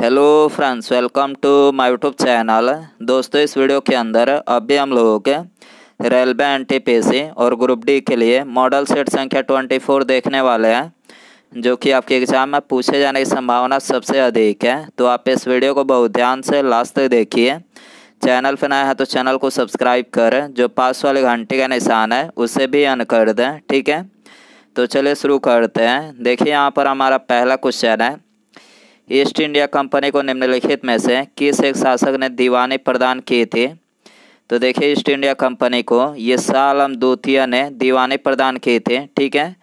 hello friends welcome to my YouTube channel दोस्तों इस वीडियो के अंदर अभी हम लोग रेलवे एन टी और ग्रुप डी के लिए मॉडल सेट संख्या ट्वेंटी फोर देखने वाले हैं जो कि आपके एग्ज़ाम में पूछे जाने की संभावना सबसे अधिक है तो आप इस वीडियो को बहुत ध्यान से लास्ट तक देखिए चैनल पर नया है तो चैनल को सब्सक्राइब करें जो पास वाले घंटे का निशान है उसे भी अन कर दें ठीक है तो चलिए शुरू करते हैं देखिए यहाँ पर हमारा पहला क्वेश्चन है ईस्ट इंडिया कंपनी को निम्नलिखित में से किस एक शासक ने दीवाने प्रदान किए थे तो देखिए ईस्ट इंडिया कंपनी को ये सालम द्वितीय ने दीवाने प्रदान किए थे ठीक है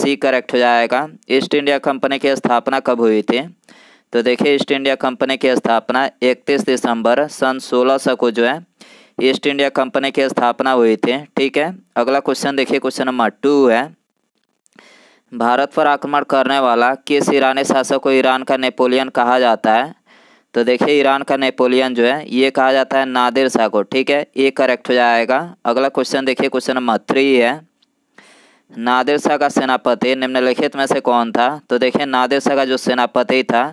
सी करेक्ट हो जाएगा ईस्ट इंडिया कंपनी की स्थापना कब हुई थी तो देखिए ईस्ट इंडिया कंपनी की स्थापना 31 दिसंबर सन सोलह सौ को जो है ईस्ट इंडिया कंपनी की स्थापना हुई थी ठीक है अगला क्वेश्चन देखिए क्वेश्चन नंबर टू है भारत पर आक्रमण करने वाला किस ईरानी शासक को ईरान का नेपोलियन कहा जाता है तो देखिए ईरान का नेपोलियन जो है ये कहा जाता है नादिर शाह को ठीक है ये करेक्ट हो जाएगा अगला क्वेश्चन देखिए क्वेश्चन नंबर थ्री है नादिर शाह का सेनापति निम्नलिखित में से कौन था तो देखिए नादिर शाह का जो सेनापति था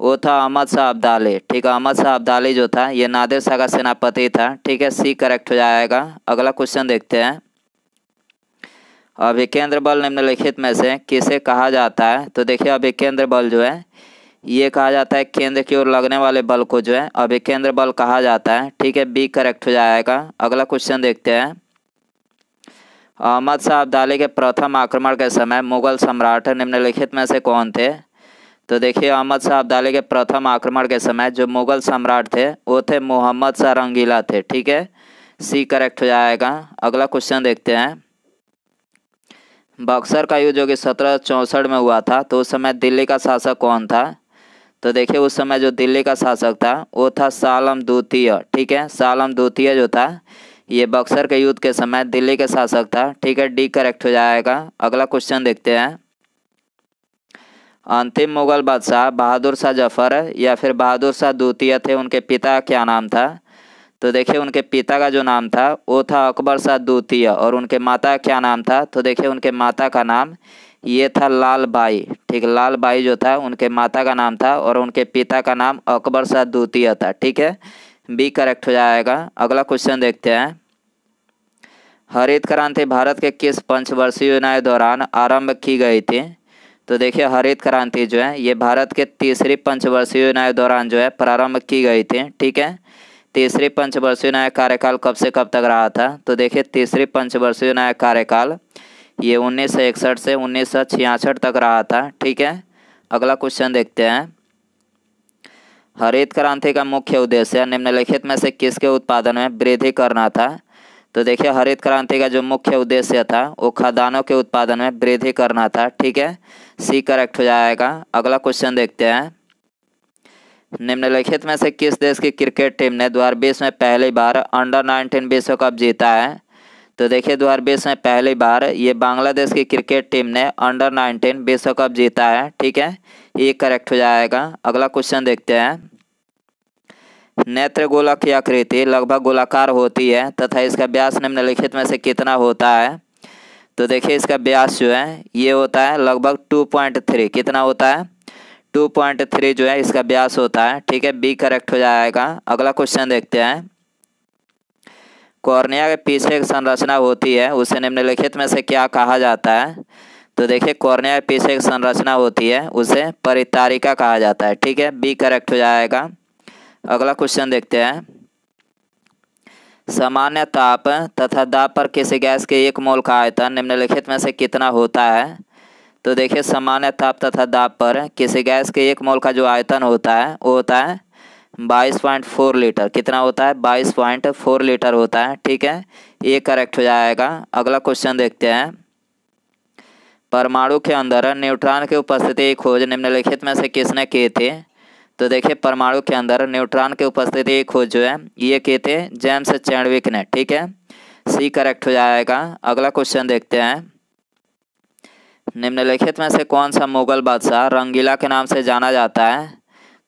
वो था अहमद शाह अब्दाली ठीक है अहमद शाह अब्दाली जो था ये नादिर शाह का सेनापति था ठीक है सी करेक्ट हो जाएगा अगला क्वेश्चन देखते हैं अभिकेंद्र बल निम्नलिखित में से किसे कहा जाता है तो देखिए अभिकेंद्र बल जो है ये कहा जाता है केंद्र की ओर लगने वाले बल को जो है अभिकेंद्र बल कहा जाता है ठीक है बी करेक्ट हो जाएगा अगला क्वेश्चन देखते हैं अहमद शाह अब्दाली के प्रथम आक्रमण के समय मुगल सम्राट निम्नलिखित में से कौन थे तो देखिए अहमद शाह अब्दाली के प्रथम आक्रमण के समय जो मुगल सम्राट थे वो थे मोहम्मद शाह रंगीला थे ठीक है सी करेक्ट हो जाएगा अगला क्वेश्चन देखते हैं बक्सर का युद्ध जो कि सत्रह चौंसठ में हुआ था तो उस समय दिल्ली का शासक कौन था तो देखिए उस समय जो दिल्ली का शासक था वो था सालम द्वितीय ठीक है सालम द्वितीय जो था ये बक्सर के युद्ध के समय दिल्ली के शासक था ठीक है डी करेक्ट हो जाएगा अगला क्वेश्चन देखते हैं अंतिम मुगल बादशाह बहादुर शाह जफर या फिर बहादुर शाह द्वितीय थे उनके पिता क्या नाम था तो देखिए उनके पिता का जो नाम था वो था अकबर शाह द्वितीय और उनके माता का क्या नाम था तो देखिए उनके माता का नाम ये था लाल बाई ठीक लाल बाई जो था उनके माता का नाम था और उनके पिता का नाम अकबर शाह द्वितीय था ठीक है बी करेक्ट हो जाएगा अगला क्वेश्चन देखते हैं हरित क्रांति भारत के किस पंचवर्षीय योजना दौरान आरंभ की गई थी तो देखिए हरित क्रांति जो है ये भारत के तीसरी पंचवर्षीय योजना दौरान जो है प्रारंभ की गई थी ठीक है तीसरी पंचवर्षीय नायक कार्यकाल कब से कब तक रहा था तो देखिए तीसरी पंचवर्षीय नायक कार्यकाल ये उन्नीस सौ इकसठ से उन्नीस सौ छियासठ तक रहा था ठीक है अगला क्वेश्चन देखते हैं हरित क्रांति का मुख्य उद्देश्य निम्नलिखित में से किसके उत्पादन में वृद्धि करना था तो देखिए हरित क्रांति का जो मुख्य उद्देश्य था वो खदानों के उत्पादन में वृद्धि करना था ठीक है सी करेक्ट हो जाएगा अगला क्वेश्चन देखते हैं निम्नलिखित में से किस देश की क्रिकेट टीम ने दो में पहली बार अंडर नाइनटीन विश्व कप जीता है तो देखिए दो में पहली बार ये बांग्लादेश की क्रिकेट टीम ने अंडर नाइनटीन विश्व कप जीता है ठीक है ये करेक्ट हो जाएगा अगला क्वेश्चन देखते हैं नेत्र गोलक की आकृति लगभग गोलाकार होती है तथा इसका ब्यास निम्नलिखित में से कितना होता है तो देखिए इसका ब्यास जो है ये होता है लगभग टू पॉइंट थ्री कितना होता है टू पॉइंट थ्री जो है इसका ब्यास होता है ठीक है बी करेक्ट हो जाएगा अगला क्वेश्चन देखते हैं कॉर्निया के पीछे एक संरचना होती है उसे निम्नलिखित में से क्या कहा जाता है तो देखिए कॉर्निया के पीछे एक संरचना होती है उसे परितारिका कहा जाता है ठीक है बी करेक्ट हो जाएगा अगला क्वेश्चन देखते हैं सामान्य ताप तथा दाब पर किसी गैस के एक मोल का आयतन निम्नलिखित में से कितना होता है तो देखिए सामान्य ताप तथा दाब पर किसी गैस के एक मोल का जो आयतन होता है वो होता है बाईस पॉइंट फोर लीटर कितना होता है बाईस पॉइंट फोर लीटर होता है ठीक है ये करेक्ट हो जाएगा अगला क्वेश्चन देखते हैं परमाणु के अंदर न्यूट्रॉन की उपस्थिति की खोज निम्नलिखित में से किसने की थी तो देखिए परमाणु के अंदर न्यूट्रॉन की उपस्थिति की खोज जो है ये किए थे जेम्स चैंडविक ने ठीक है सी करेक्ट हो जाएगा अगला क्वेश्चन देखते हैं निम्नलिखित में से कौन सा मुगल बादशाह रंगीला के नाम से जाना जाता है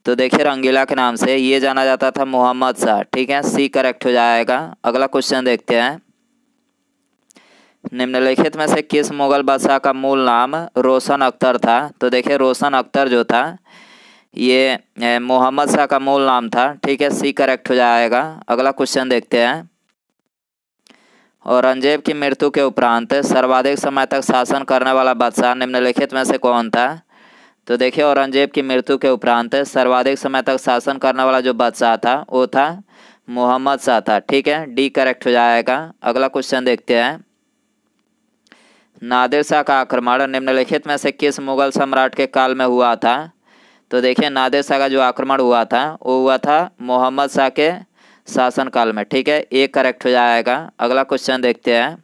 तो देखिए रंगीला के नाम से ये जाना जाता था मोहम्मद शाह ठीक है सी करेक्ट हो जाएगा अगला क्वेश्चन देखते हैं निम्नलिखित में से किस मुगल बादशाह का मूल नाम रोशन अख्तर था तो देखिए रोशन अख्तर जो था ये मोहम्मद शाह का मूल नाम था ठीक है सी करेक्ट हो जाएगा अगला क्वेश्चन देखते हैं औरंगजेब की मृत्यु के उपरांत सर्वाधिक समय तक शासन करने वाला बादशाह निम्नलिखित में से कौन था तो देखिए औरंगजेब की मृत्यु के उपरांत सर्वाधिक समय तक शासन करने वाला जो बादशाह था वो था मोहम्मद शाह था ठीक है डी करेक्ट हो जाएगा अगला क्वेश्चन देखते हैं नादिर शाह का आक्रमण निम्नलिखित में से किस मुगल सम्राट के काल में हुआ था तो देखिए नादिर शाह का जो आक्रमण हुआ था वो हुआ था मोहम्मद शाह के शासनकाल में ठीक है ए करेक्ट हो जाएगा अगला क्वेश्चन देखते हैं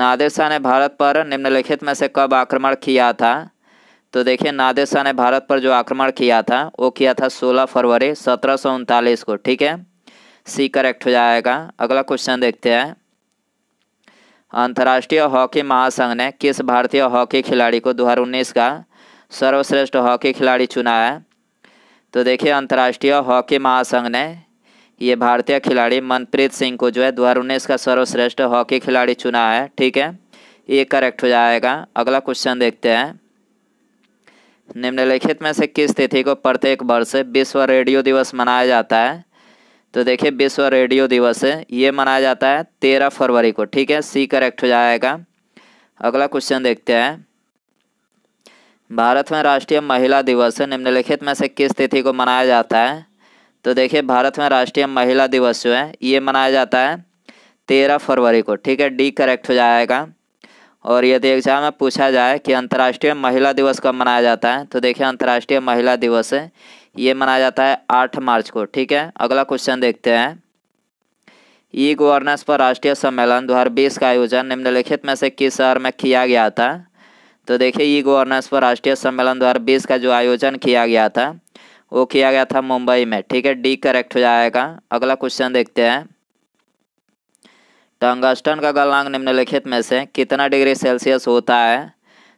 नादिर शाह ने भारत पर निम्नलिखित में से कब आक्रमण किया था तो देखिए नादिर शाह ने भारत पर जो आक्रमण किया था वो किया था 16 फरवरी सत्रह को ठीक है सी करेक्ट हो जाएगा अगला क्वेश्चन देखते हैं अंतर्राष्ट्रीय हॉकी महासंघ ने किस भारतीय हॉकी खिलाड़ी को 2019 का सर्वश्रेष्ठ हॉकी खिलाड़ी चुना है तो देखिए अंतर्राष्ट्रीय हॉकी महासंघ ने ये भारतीय खिलाड़ी मनप्रीत सिंह को जो है दो हज़ार उन्नीस का सर्वश्रेष्ठ हॉकी खिलाड़ी चुना है ठीक है ये करेक्ट हो जाएगा अगला क्वेश्चन देखते हैं निम्नलिखित में से किस तिथि को प्रत्येक वर्ष विश्व रेडियो दिवस मनाया जाता है तो देखिए विश्व रेडियो दिवस ये मनाया जाता है तेरह फरवरी को ठीक है सी करेक्ट हो जाएगा अगला क्वेश्चन देखते हैं भारत में राष्ट्रीय महिला दिवस निम्नलिखित में से किस तिथि को मनाया जाता है तो देखिए भारत में राष्ट्रीय महिला दिवस जो है ये मनाया जाता है तेरह फरवरी को ठीक है डी करेक्ट हो जाएगा और यदि एग्जाम में पूछा जाए कि अंतर्राष्ट्रीय महिला दिवस कब मनाया जाता है तो देखिए अंतर्राष्ट्रीय महिला दिवस ये मनाया जाता है आठ मार्च को ठीक है अगला क्वेश्चन देखते हैं ई गवर्नेंस पर राष्ट्रीय सम्मेलन दो का आयोजन निम्नलिखित में से किस शहर में किया गया था तो देखिए ई गवर्नेंस पर राष्ट्रीय सम्मेलन दो हज़ार का जो आयोजन किया गया था वो किया गया था मुंबई में ठीक है डी करेक्ट हो जाएगा अगला क्वेश्चन देखते हैं टंगस्टन का गलनांक निम्नलिखित में से कितना डिग्री सेल्सियस होता है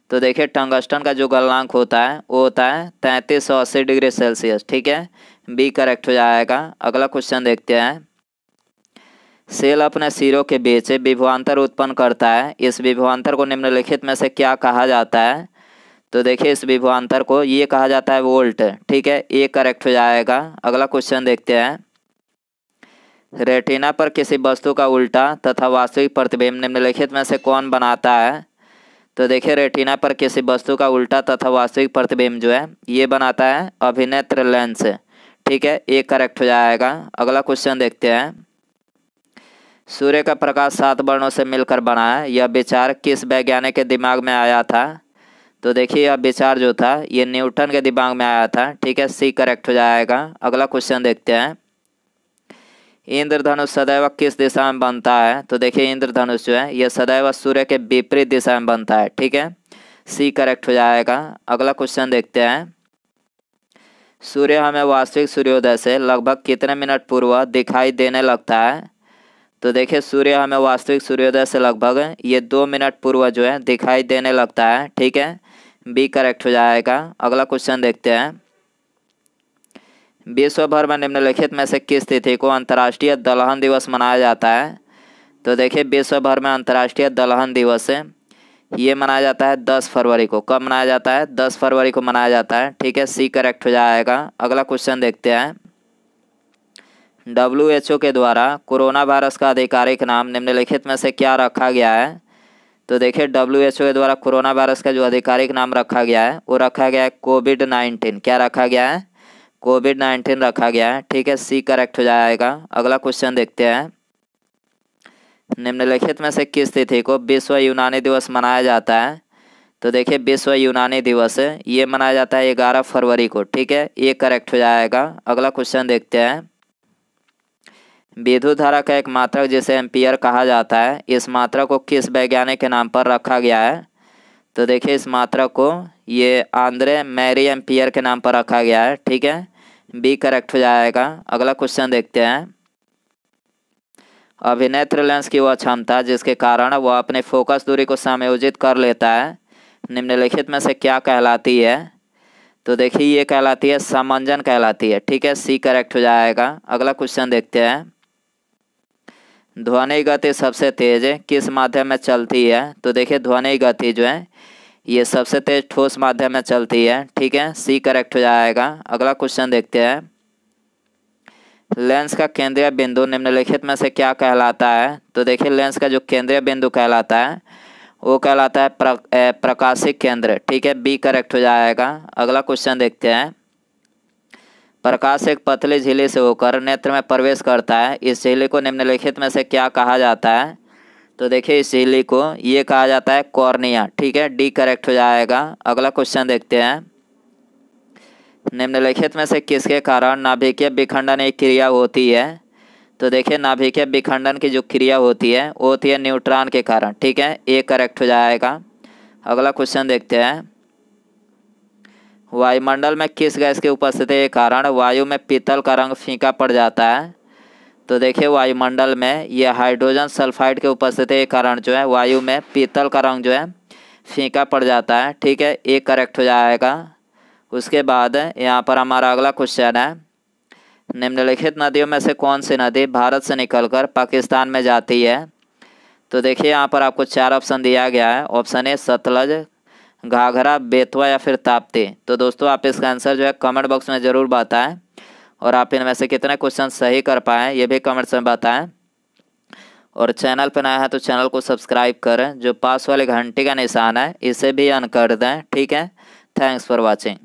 तो देखिए टंगस्टन का जो गलनांक होता है वो होता है तैंतीस सौ अस्सी डिग्री सेल्सियस ठीक है बी करेक्ट हो जाएगा अगला क्वेश्चन देखते हैं सेल अपने सिरों के बीच विभवान्तर उत्पन्न करता है इस विभवान्तर को निम्नलिखित में से क्या कहा जाता है तो देखिए इस विभवान्तर को ये कहा जाता है वोल्ट ठीक है ये करेक्ट हो जाएगा अगला क्वेश्चन देखते हैं रेटिना पर किसी वस्तु का उल्टा तथा वास्तविक प्रतिबिंब निम्नलिखित में से कौन बनाता है तो देखिए रेटिना पर किसी वस्तु का उल्टा तथा वास्तविक प्रतिबिंब जो है ये बनाता है अभिनेत्र लेंस ठीक है ये करेक्ट हो जाएगा अगला क्वेश्चन देखते हैं सूर्य का प्रकाश सात वर्णों से मिलकर बना है यह विचार किस वैज्ञानिक के दिमाग में आया था तो देखिए यह विचार जो था ये न्यूटन के दिमाग में आया था ठीक है सी करेक्ट हो जाएगा अगला क्वेश्चन देखते हैं इंद्रधनुष सदैव किस दिशा में बनता है तो देखिए इंद्रधनुष जो है यह सदैव सूर्य के विपरीत दिशा में बनता है ठीक है सी करेक्ट हो जाएगा अगला क्वेश्चन देखते हैं सूर्य हमें वास्तविक सूर्योदय से लगभग कितने मिनट पूर्व दिखाई देने लगता है तो देखिए सूर्य हमें वास्तविक सूर्योदय से लगभग ये दो मिनट पूर्व जो है दिखाई देने लगता है ठीक है बी करेक्ट हो जाएगा अगला क्वेश्चन देखते हैं विश्व भर में निम्नलिखित में से किस तिथि को अंतर्राष्ट्रीय दलहन दिवस मनाया जाता है तो देखिए विश्व भर में अंतर्राष्ट्रीय दलहन दिवस ये मनाया जाता है दस फरवरी को कब मनाया जाता है दस फरवरी को मनाया जाता है ठीक है सी करेक्ट हो जाएगा अगला क्वेश्चन देखते हैं डब्ल्यू के द्वारा कोरोना वायरस का आधिकारिक नाम निम्नलिखित में से क्या रखा गया है तो देखिए डब्ल्यू के द्वारा कोरोना वायरस का जो आधिकारिक नाम रखा गया है वो रखा गया है कोविड नाइन्टीन क्या रखा गया है कोविड नाइन्टीन रखा गया है ठीक है सी करेक्ट हो जाएगा अगला क्वेश्चन देखते हैं निम्नलिखित में से किस तिथि को विश्व यूनानी दिवस मनाया जाता है तो देखिए विश्व यूनानी दिवस ये मनाया जाता है ग्यारह फरवरी को ठीक है ये करेक्ट हो जाएगा अगला क्वेश्चन देखते हैं विद्युत धारा का एक मात्रक जिसे एम्पियर कहा जाता है इस मात्रक को किस वैज्ञानिक के नाम पर रखा गया है तो देखिए इस मात्रक को ये आंद्रे मैरी एम्पियर के नाम पर रखा गया है ठीक है बी करेक्ट हो जाएगा अगला क्वेश्चन देखते हैं अभिनेत्र लेंस की वह क्षमता जिसके कारण वह अपने फोकस दूरी को समायोजित कर लेता है निम्नलिखित में से क्या कहलाती है तो देखिए ये कहलाती है समंजन कहलाती है ठीक है सी करेक्ट हो जाएगा अगला क्वेश्चन देखते हैं ध्वनि गति सबसे तेज किस माध्यम में चलती है तो देखिए ध्वनि गति जो है ये सबसे तेज ठोस माध्यम में चलती है ठीक है सी करेक्ट हो जाएगा अगला क्वेश्चन देखते हैं लेंस का केंद्रीय बिंदु निम्नलिखित में से क्या कहलाता है तो देखिए लेंस का जो केंद्रीय बिंदु कहलाता है वो कहलाता है प्र, प्रकाशिक केंद्र ठीक है बी करेक्ट हो जाएगा अगला क्वेश्चन देखते हैं प्रकाश एक पतली झीली से होकर नेत्र में प्रवेश करता है इस झिल्ली को निम्नलिखित में से क्या कहा जाता है तो देखिए इस झिल्ली को ये कहा जाता है कॉर्निया ठीक है डी करेक्ट हो जाएगा अगला क्वेश्चन देखते हैं निम्नलिखित में से किसके कारण नाभिकीय विखंडन एक क्रिया होती है तो देखिए नाभिकीय विखंडन की जो क्रिया होती है वो होती है न्यूट्रॉन के कारण ठीक है ए करेक्ट हो जाएगा अगला क्वेश्चन देखते हैं वायुमंडल में किस गैस की उपस्थिति के कारण वायु में पीतल का रंग फीका पड़ जाता है तो देखिए वायुमंडल में यह हाइड्रोजन सल्फाइड की उपस्थिति के कारण जो है वायु में पीतल का रंग जो है फीका पड़ जाता है ठीक है ये करेक्ट हो जाएगा उसके बाद यहाँ पर हमारा अगला क्वेश्चन है निम्नलिखित नदियों में से कौन सी नदी भारत से निकलकर पाकिस्तान में जाती है तो देखिए यहाँ पर आपको चार ऑप्शन दिया गया है ऑप्शन ए सतलज घाघरा बेतवा या फिर तापते तो दोस्तों आप इसका आंसर जो है कमेंट बॉक्स में ज़रूर बताएं और आप इनमें से कितने क्वेश्चन सही कर पाएँ ये भी कमेंट्स में बताएं और चैनल पर नया है तो चैनल को सब्सक्राइब करें जो पास वाले घंटे का निशान है इसे भी अन कर दें ठीक है थैंक्स फॉर वॉचिंग